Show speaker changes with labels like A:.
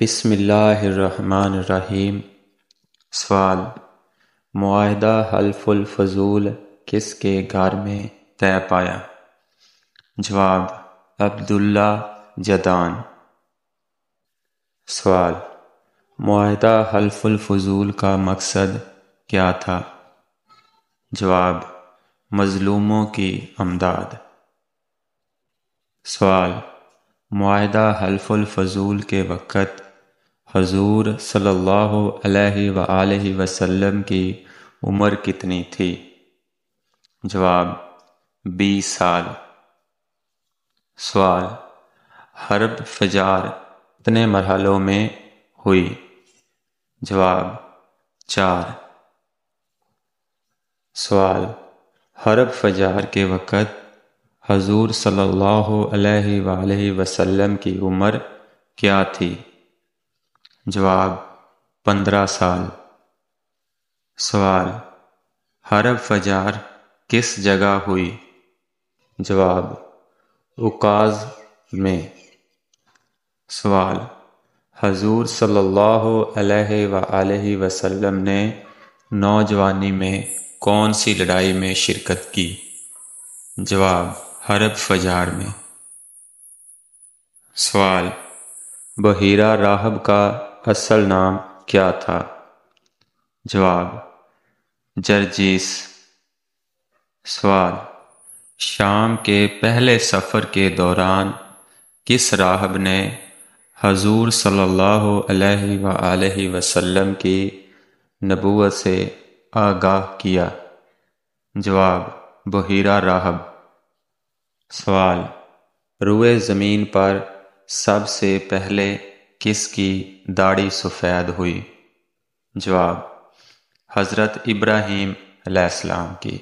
A: بسم اللہ الرحمن الرحیم سوال معاہدہ حلف الفضول کس کے گھر میں طے پایا جواب عبداللہ جدان سوال معاہدہ حلف الفضول کا مقصد کیا تھا جواب مظلوموں کی امداد سوال معاہدہ حلف الفضول کے وقت حضور صلی اللہ علیہ و وسلم کی عمر کتنی تھی جواب بیس سال سوال حرب فجار کتنے مرحلوں میں ہوئی جواب چار سوال حرب فجار کے وقت حضور صلی اللہ علیہ وآلہ وسلم کی عمر کیا تھی جواب پندرہ سال سوال حرب فجار کس جگہ ہوئی جواب اکاز میں سوال حضور صلی اللہ علیہ وآلہ وسلم نے نوجوانی میں کون سی لڑائی میں شرکت کی جواب حرب فجار میں سوال بحیرہ راہب کا اصل نام کیا تھا جواب جرجیس سوال شام کے پہلے سفر کے دوران کس راہب نے حضور صلی اللہ علیہ و وسلم کی نبوت سے آگاہ کیا جواب بحیرہ راہب سوال روئے زمین پر سب سے پہلے کس کی داڑھی سفید ہوئی جواب حضرت ابراہیم علیہ السلام کی